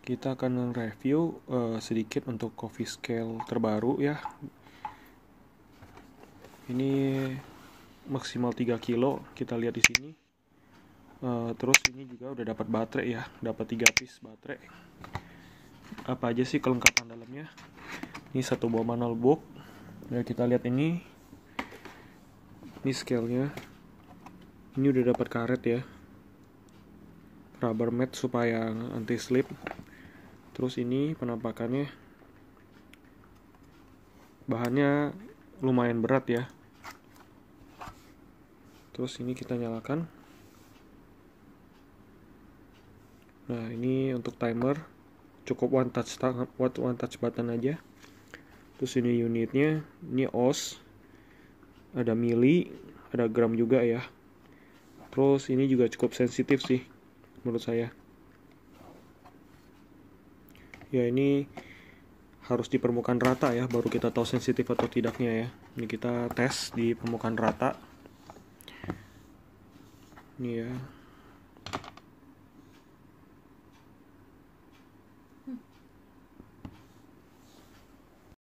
kita akan review uh, sedikit untuk coffee scale terbaru ya ini maksimal 3 kilo kita lihat di sini uh, terus ini juga udah dapat baterai ya dapat 3 piece baterai apa aja sih kelengkapan dalamnya ini satu buah manual book ya kita lihat ini ini scale-nya ini udah dapat karet ya rubber mat supaya anti slip terus ini penampakannya bahannya lumayan berat ya terus ini kita nyalakan nah ini untuk timer cukup one touch one touch button aja terus ini unitnya ini os ada mili ada gram juga ya terus ini juga cukup sensitif sih menurut saya ya ini harus di permukaan rata ya baru kita tahu sensitif atau tidaknya ya ini kita tes di permukaan rata ini ya